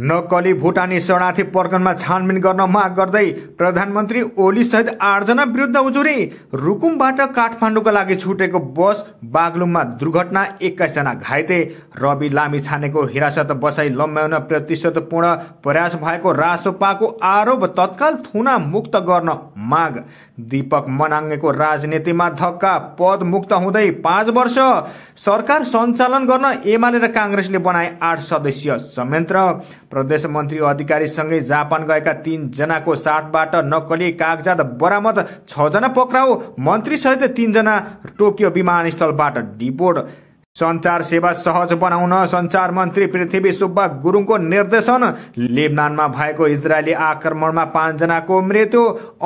नक्कली भुटानी शरणार्थी प्रकरणमा छानबिन गर्न माग गर्दै प्रधानमन्त्री ओली सहित आठजना विरुद्ध उजुरी रुकुमबाट काठमाडौँका लागि छुटेको बस बागलुङमा दुर्घटना एक्काइसजना घाइते रवि लामी छानेको हिरासत बसाई लम्ब्याउन प्रतिशतपूर्ण प्रयास भएको रासोपाको आरोप तत्काल थुना मुक्त गर्न माग दीपक मनाङ्गेको राजनीतिमा धक्का पद मुक्त हुँदै पाँच वर्ष सरकार सञ्चालन गर्न एमाले र काङ्ग्रेसले बनाए आठ सदस्यीय संयन्त्र प्रदेश मन्त्री अधिकारीसँगै जापान गएका तिनजनाको साथबाट नक्कली कागजात बरामद छजना पक्राउ मन्त्रीसहित तिनजना टोकियो विमानस्थलबाट डिपोर्ट सञ्चार सेवा सहज बनाउन सञ्चार मन्त्री पृथ्वी सुब्बा गुरुङको निर्देशन लेबनानमा भएको इजरायली आक्रमणमा पाँचजनाको मृत्यु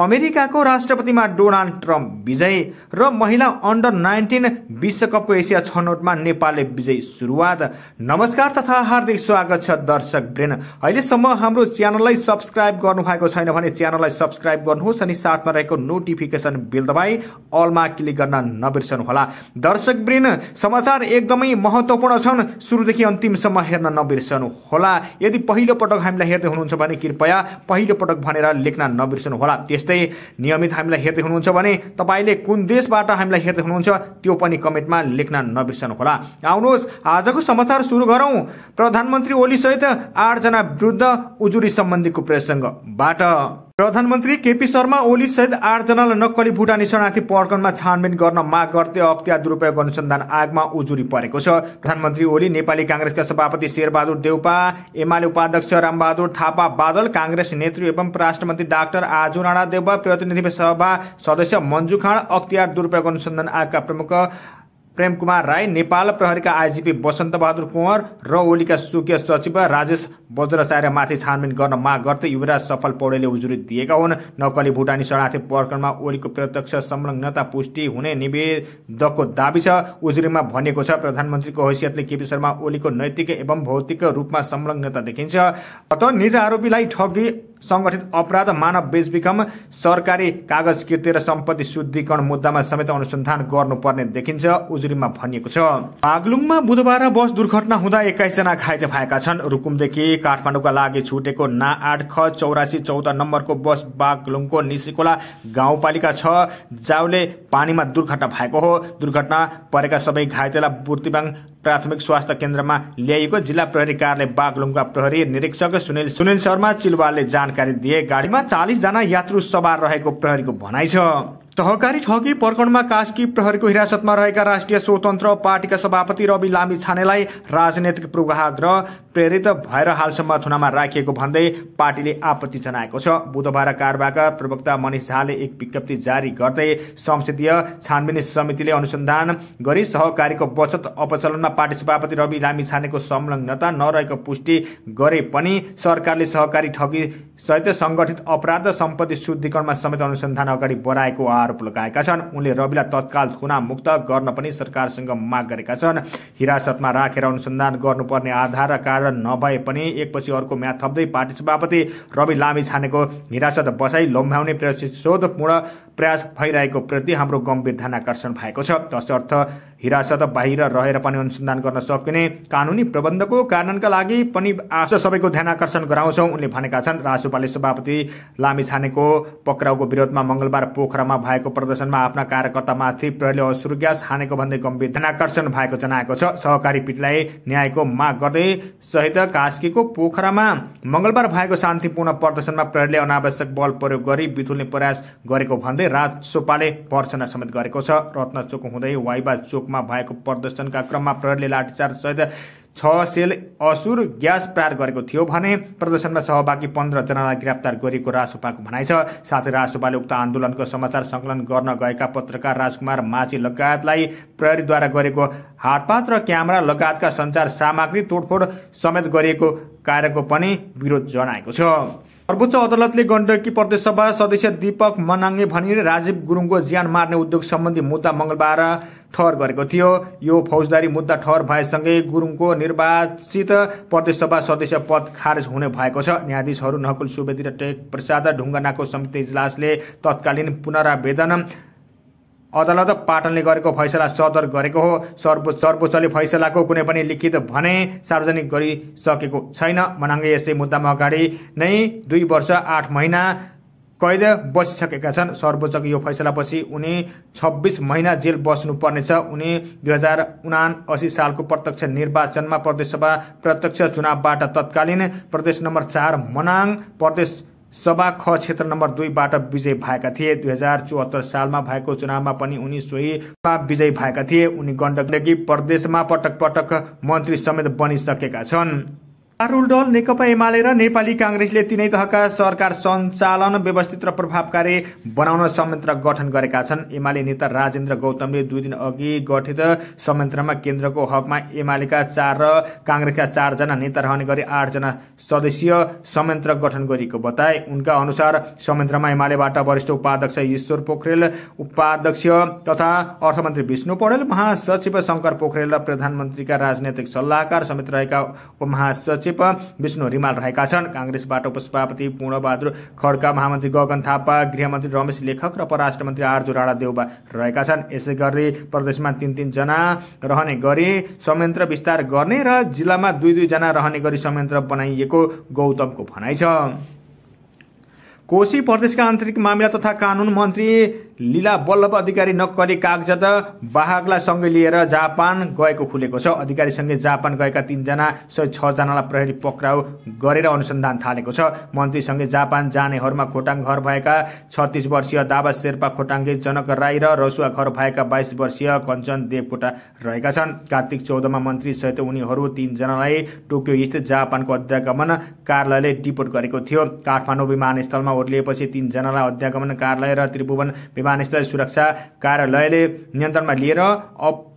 अमेरिकाको राष्ट्रपतिमा डोनाल्ड ट्रम्प विजय र महिला अन्डर नाइन्टिन विश्वकपको एसिया छनौटमा नेपालले विजय सुरुवात नमस्कार तथा हार्दिक स्वागत छ दर्शक ब्रेन अहिलेसम्म हाम्रो च्यानललाई सब्सक्राइब भएको छैन भने च्यानललाई सब्सक्राइब गर्नुहोस् अनि साथमा रहेको नोटिफिकेसन बिल दबाई अलमा क्लिक गर्न नबिर्सनुहोला दर्शक ब्रेन समाचार एकदमै महत्त्वपूर्ण छन् सुरुदेखि अन्तिमसम्म हेर्न नबिर्सनु होला यदि पहिलो पटक हामीलाई हेर्दै हुनुहुन्छ भने कृपया पहिलो पटक भनेर लेख्न नबिर्सनु होला त्यस्तै नियमित हामीलाई हेर्दै हुनुहुन्छ भने तपाईँले कुन देशबाट हामीलाई हेर्दै हुनुहुन्छ त्यो पनि कमेन्टमा लेख्न नबिर्सनु होला आउनुहोस् आजको समाचार सुरु गरौँ प्रधानमन्त्री ओलीसहित आठजना विरुद्ध उजुरी सम्बन्धीको प्रसङ्गबाट प्रधानमन्त्री केपी शर्मा ओली सहित आठजनालाई नक्कली भुटानी शरणार्थी पर्कनमा छानबिन गर्न माग गर्दै अख्तियार दुरुपयोग अनुसन्धान आगमा उजुरी परेको छ प्रधानमन्त्री ओली नेपाली काङ्ग्रेसका सभापति शेरबहादुर देउपा एमाले उपाध्यक्ष रामबहादुर थापा बादल काङ्ग्रेस नेतृत्व एवं राष्ट्रमन्त्री डाक्टर आजु राणा देउपा प्रतिनिधि सभा सदस्य मन्जु खाँड अख्तियार दुरुपयोग अनुसन्धान आगका प्रमुख प्रेम कुमार राई नेपाल प्रहरीका आइजिपी बहादुर कुँवर र ओलीका सुकीय सचिव राजेश बज्राचार्यमाथि छानबिन गर्न माग गर्दै युवराज सफल पौडेलले उजुरी दिएका हुन् नक्कली भुटानी शरणार्थी प्रकरणमा ओलीको प्रत्यक्ष संलग्नता पुष्टि हुने निवेदकको दावी छ उजुरीमा भनिएको छ प्रधानमन्त्रीको हैसियतले केपी शर्मा ओलीको नैतिक एवं भौतिक रूपमा संलग्नता देखिन्छ अत निज आरोपीलाई ठगी सङ्गठित अपराध मानव बेचबिखम सरकारी कागज कृत्य र सम्पत्ति शुद्धिकरण मुद्दामा समेत अनुसन्धान गर्नुपर्ने देखिन्छ उजुरीमा भनिएको छ बागलुङमा बुधबार बस दुर्घटना हुँदा एक्काइसजना घाइते भएका छन् रुकुमदेखि काठमाडौँका लागि छुटेको ना आठ ख चौरासी चौध नम्बरको बस बागलुङको निसिकोला गाउँपालिका छ जाउले पानीमा दुर्घटना भएको हो दुर्घटना परेका सबै घाइतेलाई बुर्तिबाङ प्राथमिक स्वास्थ्य केन्द्रमा ल्याइएको जिल्ला प्रहरी कार्यालय बागलुङका प्रहरी निरीक्षक सुनिल सुनिल शर्मा चिलवालले जानकारी दिए गाडीमा चालिसजना यात्रु सवार रहेको प्रहरीको भनाइ छ तहकारी ठगी प्रकरणमा कास्की प्रहरीको हिरासतमा रहेका राष्ट्रिय स्वतन्त्र पार्टीका सभापति रवि लामी छानेलाई राजनैतिक पूर्वाग्रह प्रेरित भएर हालसम्म थुनामा राखिएको भन्दै पार्टीले आपत्ति जनाएको छ बुधबार कारबाका प्रवक्ता मनिष झाले एक विज्ञप्ति जारी गर्दै संसदीय छानबिन समितिले अनुसन्धान गरी सहकारीको बचत अपचलनमा पार्टी सभापति रवि लामी छानेको संलग्नता नरहेको पुष्टि गरे पनि सरकारले सहकारी ठगी सहित सङ्गठित अपराध र सम्पत्ति शुद्धिकरणमा समेत अनुसन्धान अगाडि बढाएको आरोप लगाएका छन् उनले रविलाई तत्काल थुना गर्न पनि सरकारसँग माग गरेका छन् हिरासतमा राखेर अनुसन्धान गर्नुपर्ने आधार र रन नभए पनि एकपछि अर्को म्याच थप्दै पार्टी सभापति रवि लामी छानेको हिरासत बसाई लम्ब्याउने प्रयास शोधपूर्ण प्रयास भइरहेको प्रति हाम्रो गम्भीर ध्यानकर्षण भएको छ तसर्थ हिरासत बाहिर रहेर पनि अनुसन्धान गर्न सकिने कानुनी प्रबन्धको कारणका लागि पनि आज सबैको ध्यान आकर्षण गराउँछौ उनले भनेका छन् राजोपाले सभापति लामी छानेको पक्राउको विरोधमा मंगलबार पोखरामा भएको प्रदर्शनमा आफ्ना कार्यकर्तामाथि प्रहरीले असुर ग्यास हानेको भन्दै गम्भीर ध्यान आकर्षण भएको जनाएको छ सहकारी पीठलाई न्यायको माग गर्दै सहित कास्कीको पोखरामा मंगलबार भएको शान्तिपूर्ण प्रदर्शनमा प्रहरीले अनावश्यक बल प्रयोग गरी बिथुल्ने प्रयास गरेको भन्दै राजोपाले भर्सना समेत गरेको छ रत्न चोक हुँदै वाइबा चोक रूपमा भएको प्रदर्शनका क्रममा प्रहरले लाठीचार्जसहित छ सेल असुर ग्यास प्रहार गरेको थियो भने प्रदर्शनमा सहभागी पन्ध्रजनालाई गिरफ्तार गरिएको रासुपाको भनाइ छ साथै रासुपाले उक्त आन्दोलनको समाचार सङ्कलन गर्न गएका पत्रकार राजकुमार माझी लगायतलाई प्रहरीद्वारा गरेको हातपात र क्यामेरा लगायतका सञ्चार सामग्री तोडफोड समेत गरिएको कार्यको पनि विरोध जनाएको छ सर्वोच्च अदालतले गण्डकी प्रदेशसभा सदस्य दीपक मनाङे भनी राजीव गुरुङको ज्यान मार्ने उद्योग सम्बन्धी मुद्दा मङ्गलबार ठहर गरेको थियो यो फौजदारी मुद्दा ठहर भएसँगै गुरुङको निर्वाचित प्रदेशसभा सदस्य पद खारेज हुने भएको छ न्यायाधीशहरू नकुल सुवेदी र टेक प्रसाद ढुङ्गानाको संयुक्त इजलासले तत्कालीन पुनरावेदन अदालत पाटनले गरेको फैसला सदर गरेको हो सर्वोच्च सर्वोच्चले फैसलाको कुनै पनि लिखित भने सार्वजनिक गरिसकेको छैन मनाङ्गे यसै मुद्दामा अगाडि नै दुई वर्ष आठ महिना कैद बसिसकेका छन् सर्वोच्चको यो फैसलापछि उनी छब्बिस महिना जेल बस्नुपर्नेछ उनी दुई हजार उना असी सालको प्रत्यक्ष निर्वाचनमा प्रदेशसभा प्रत्यक्ष चुनावबाट तत्कालीन प्रदेश नम्बर चार मनाङ प्रदेश सभा ख क्षेत्र नम्बर दुईबाट विजयी भएका थिए दुई हजार चौहत्तर सालमा भएको चुनावमा पनि उनी सोहीमा विजयी भएका थिए उनी गण्डकी प्रदेशमा पटक पटक मन्त्री समेत बनिसकेका छन् राहुल दल नेकपा एमाले र नेपाली काङ्ग्रेसले तीनै तहका सरकार सञ्चालन व्यवस्थित र प्रभावकारी बनाउन संयन्त्र गठन गरेका छन् एमाले नेता राजेन्द्र गौतमले दुई दिन अघि गठित संयन्त्रमा केन्द्रको हकमा एमालेका चार र काङ्ग्रेसका चारजना नेता रहने गरी आठजना सदस्यीय संयन्त्र गठन गरिएको बताए उनका अनुसार संयन्त्रमा एमालेबाट वरिष्ठ उपाध्यक्ष ईश्वर पोखरेल उपाध्यक्ष तथा अर्थमन्त्री विष्णु पौडेल महासचिव शङ्कर पोखरेल र प्रधानमन्त्रीका राजनैतिक सल्लाहकार समेत रहेका उपमहासचिव सचिव विष्णु रिमाल रहेका छन् काङ्ग्रेसबाट उपसभापति पूर्णबहादुर खड्का महामन्त्री गगन थापा गृहमन्त्री रमेश लेखक र परराष्ट्र मन्त्री आर्जु राणा देउबा रहेका छन् यसै गरी प्रदेशमा तिन तिनजना रहने गरी संयन्त्र विस्तार गर्ने र जिल्लामा दुई दुईजना रहने गरी संयन्त्र बनाइएको गौतमको भनाइ छ कोशी प्रदेशका आन्तरिक मामिला तथा कानुन मन्त्री लीला वल्लभ अधिकारी नक्कली कागजात सँगै लिएर जापान गएको खुलेको छ अधिकारीसँगै जापान गएका तिनजना सय छजनालाई प्रहरी पक्राउ गरेर अनुसन्धान थालेको छ मन्त्रीसँगै जापान जानेहरूमा खोटाङ घर भएका छत्तिस वर्षीय दावा शेर्पा खोटाङले जनक राई र रसुवा घर भएका बाइस वर्षीय कञ्चन देवकोटा रहेका छन् कार्तिक चौधमा मन्त्री सहित उनीहरू तिनजनालाई टोकियो स्थित जापानको अध्यागमन कार्यालयले डिपोर्ट गरेको थियो काठमाडौँ विमानस्थलमा ओर्लिएपछि तिनजनालाई अध्यागमन कार्यालय र त्रिभुवन विमानस्थल सुरक्षा कार्यालयले नियन्त्रणमा लिएर अप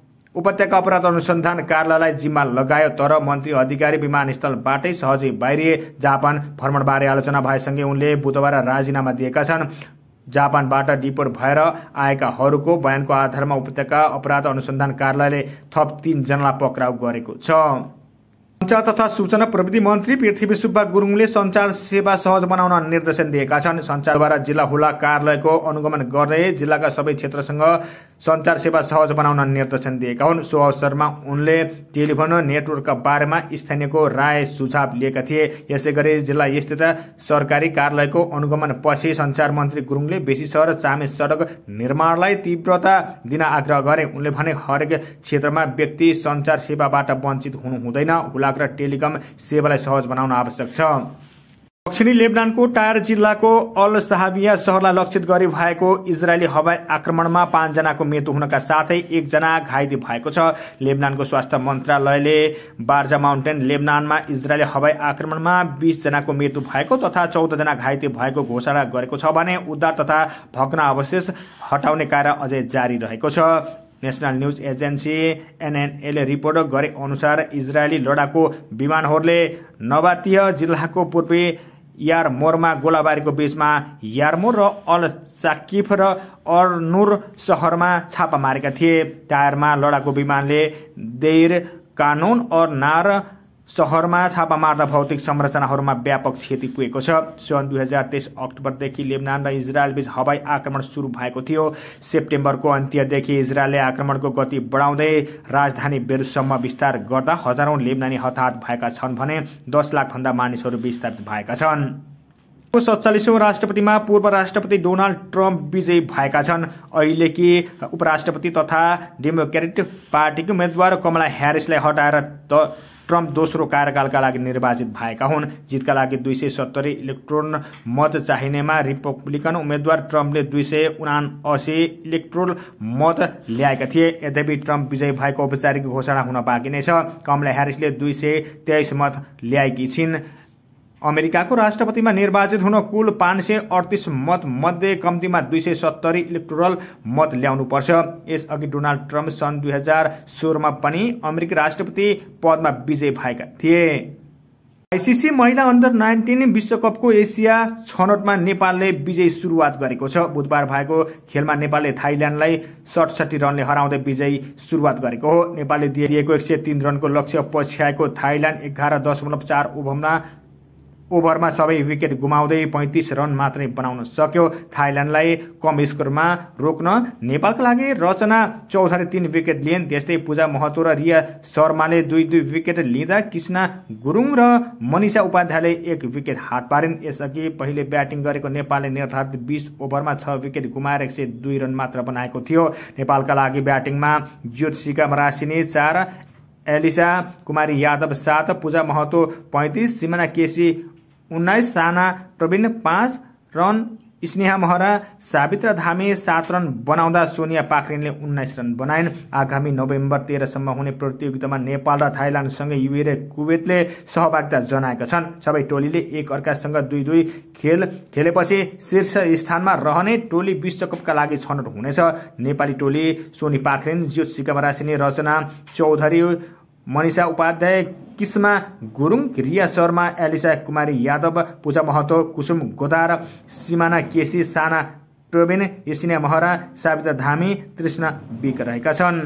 उपत्यका अपराध अनुसन्धान कार्यालयलाई जिम्मा लगायो तर मन्त्री अधिकारी विमानस्थलबाटै सहजै बाहिरिए जापान भ्रमणबारे आलोचना भएसँगै उनले बुधबार राजीनामा दिएका छन् जापानबाट डिपोर्ट भएर आएकाहरूको बयानको आधारमा उपत्यका अपराध अनुसन्धान कार्यालयले थप तिनजनालाई पक्राउ गरेको छ सञ्चार तथा सूचना प्रविधि मन्त्री पृथ्वी सुब्बा गुरुङले सञ्चार सेवा सहज बनाउन निर्देशन दिएका छन् सञ्चारद्वारा जिल्ला हुला कार्यालयको अनुगमन गर्दै जिल्लाका सबै क्षेत्रसँग सञ्चार सेवा सहज बनाउन निर्देशन दिएका हुन् सो अवसरमा उनले टेलिफोन नेटवर्कका बारेमा स्थानीयको राय सुझाव लिएका थिए यसै गरी जिल्ला स्थित सरकारी कार्यालयको अनुगमन पछि सञ्चार मन्त्री गुरुङले बेसी सहर चामे सडक निर्माणलाई तीव्रता दिन आग्रह गरे उनले भने हरेक क्षेत्रमा व्यक्ति सञ्चार सेवाबाट वञ्चित हुनुहुँदैन हुला सञ्जाल र टेलिकम सेवालाई सहज बनाउन आवश्यक छ दक्षिणी लेबनानको टायर जिल्लाको अल साहाबिया सहरलाई लक्षित गरी भएको इजरायली हवाई आक्रमणमा पाँचजनाको मृत्यु हुनका साथै एकजना घाइते भएको छ लेबनानको स्वास्थ्य मन्त्रालयले बार्जा माउन्टेन लेबनानमा इजरायली हवाई आक्रमणमा बिसजनाको मृत्यु भएको तथा चौधजना घाइते भएको घोषणा गरेको छ भने उद्धार तथा भग्न अवशेष हटाउने कार्य अझै जारी रहेको छ नेसनल न्युज एजेन्सी एनएनएले रिपोर्ट गरे अनुसार इजरायली लडाकु विमानहरूले नवातीय जिल्लाको पूर्वी यारमोरमा गोलाबारीको बीचमा यारमोर र अल साकिफ र अर्नुर सहरमा छापा मारेका थिए टायरमा लडाकु विमानले देर कानुन अर नार सहरमा छापा मार्दा भौतिक संरचनाहरूमा व्यापक क्षति पुगेको छ सन् दुई हजार तेइस अक्टोबरदेखि लेबनान र इजरायलबीच हवाई आक्रमण सुरु भएको थियो सेप्टेम्बरको अन्त्यदेखि इजरायलले आक्रमणको गति बढाउँदै राजधानी बेरुसम्म विस्तार गर्दा हजारौँ लेबनानी हताहत भएका छन् भने दस लाखभन्दा मानिसहरू विस्थापित भएका छन् सत्तालिसौँ राष्ट्रपतिमा पूर्व राष्ट्रपति डोनाल्ड ट्रम्प विजयी भएका छन् अहिले कि उपराष्ट्रपति तथा डेमोक्रेटिक पार्टीको उम्मेद्वार कमला ह्यारिसलाई हटाएर त ट्रम्प दोस्रो कार्यकालका लागि निर्वाचित भएका हुन् जितका लागि दुई सय सत्तरी इलेक्ट्रोन मत चाहिनेमा रिपब्लिकन उम्मेद्वार ट्रम्पले दुई सय उनाअसी इलेक्ट्रोन मत ल्याएका थिए यद्यपि ट्रम्प विजयी भएको औपचारिक घोषणा हुन बाँकी नै छ कमला ह्यारिसले दुई सय तेइस मत ल्याएकी छिन् अमेरिकाको राष्ट्रपतिमा निर्वाचित हुन कुल पाँच सय अडतिस मत मध्ये कम्तीमा दुई सय सत्तरी इलेक्ट्रोरल मत ल्याउनुपर्छ यसअघि डोनाल्ड ट्रम्प सन् दुई हजार सोह्रमा पनि अमेरिकी राष्ट्रपति पदमा विजय भएका थिए आइसिसी महिला अन्डर नाइन्टिन विश्वकपको एसिया छनौटमा नेपालले विजयी सुरुवात गरेको छ बुधबार भएको खेलमा नेपालले थाइल्यान्डलाई सडसठी रनले हराउँदै विजयी सुरुवात गरेको हो नेपालले दिएको एक सय तिन रनको लक्ष्य पछ्याएको थाइल्यान्ड एघार दशमलव चार ओभरमा ओभरमा सबै विकेट गुमाउँदै पैँतिस रन मात्रै बनाउन सक्यो थाइल्यान्डलाई कम स्कोरमा रोक्न नेपालका लागि रचना चौधरी तिन विकेट लिइन् त्यस्तै पूजा महतो र रिया शर्माले दुई दुई विकेट लिँदा कृष्ण गुरुङ र मनिषा उपाध्यायले एक विकेट हात पारिन् यसअघि पहिले ब्याटिङ गरेको नेपालले निर्धारित बिस ओभरमा छ विकेट गुमाएर एक रन मात्र बनाएको थियो नेपालका लागि ब्याटिङमा ज्योतिषिका मरासिनी चार एलिसा कुमारी यादव सात पूजा महतो पैँतिस सिमाना केसी उन्नाइस साना प्रवीण पाँच रन स्नेहा महरा सावित्र धामी सात रन बनाउँदा सोनिया पाखरिनले उन्नाइस रन बनाइन् आगामी नोभेम्बर तेह्रसम्म हुने प्रतियोगितामा नेपाल र थाइल्यान्डसँगै युए र कुवेतले सहभागिता जनाएका छन् सबै टोलीले एक अर्कासँग दुई दुई खेल खेलेपछि शीर्ष स्थानमा रहने टोली विश्वकपका लागि छनौट हुनेछ नेपाली टोली सोनी पाखरिन ज्योत सिकामरासिनी रचना चौधरी मनिषा उपाध्याय किस्मा गुरुङ रिया शर्मा एलिसा कुमारी यादव पूजा महतो कुसुम गोदार सिमाना केसी साना प्रवीण यसिना महरा साविता धामी तृष्ण बिक रहेका छन्